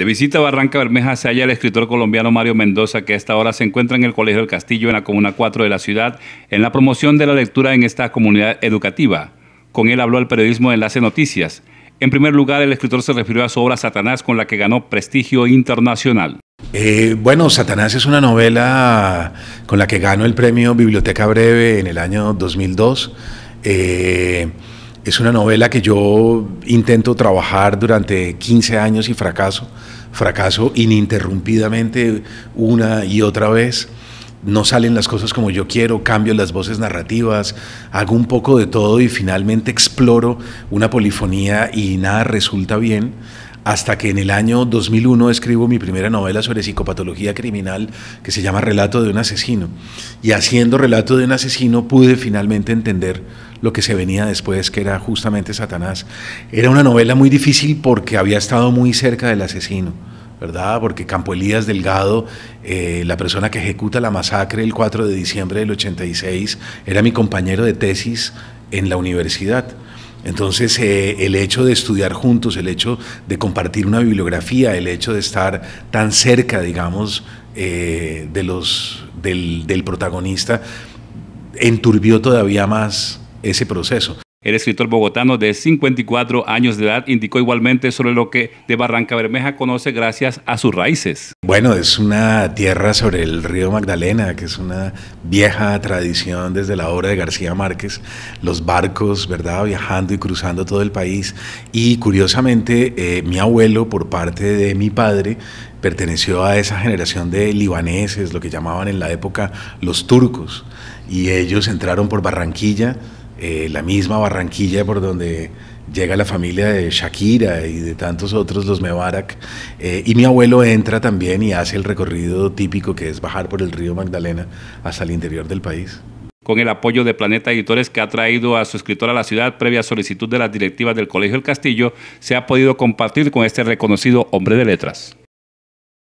De visita a Barranca Bermeja se halla el escritor colombiano Mario Mendoza, que hasta esta se encuentra en el Colegio del Castillo, en la Comuna 4 de la ciudad, en la promoción de la lectura en esta comunidad educativa. Con él habló el periodismo de Enlace Noticias. En primer lugar, el escritor se refirió a su obra Satanás, con la que ganó prestigio internacional. Eh, bueno, Satanás es una novela con la que ganó el premio Biblioteca Breve en el año 2002 es una novela que yo intento trabajar durante 15 años y fracaso, fracaso ininterrumpidamente una y otra vez. No salen las cosas como yo quiero, cambio las voces narrativas, hago un poco de todo y finalmente exploro una polifonía y nada resulta bien hasta que en el año 2001 escribo mi primera novela sobre psicopatología criminal que se llama Relato de un asesino. Y haciendo Relato de un asesino pude finalmente entender lo que se venía después, que era justamente Satanás. Era una novela muy difícil porque había estado muy cerca del asesino. ¿verdad? Porque Campo Elías Delgado, eh, la persona que ejecuta la masacre el 4 de diciembre del 86, era mi compañero de tesis en la universidad. Entonces, eh, el hecho de estudiar juntos, el hecho de compartir una bibliografía, el hecho de estar tan cerca, digamos, eh, de los, del protagonista, enturbió todavía más ese proceso. El escritor bogotano de 54 años de edad indicó igualmente sobre lo que de Barranca Bermeja conoce gracias a sus raíces. Bueno, es una tierra sobre el río Magdalena, que es una vieja tradición desde la obra de García Márquez, los barcos, ¿verdad? Viajando y cruzando todo el país. Y curiosamente, eh, mi abuelo, por parte de mi padre, perteneció a esa generación de libaneses, lo que llamaban en la época los turcos, y ellos entraron por Barranquilla eh, la misma Barranquilla por donde llega la familia de Shakira y de tantos otros, los Mebarak, eh, y mi abuelo entra también y hace el recorrido típico que es bajar por el río Magdalena hasta el interior del país. Con el apoyo de Planeta Editores, que ha traído a su escritor a la ciudad previa solicitud de las directivas del Colegio del Castillo, se ha podido compartir con este reconocido hombre de letras.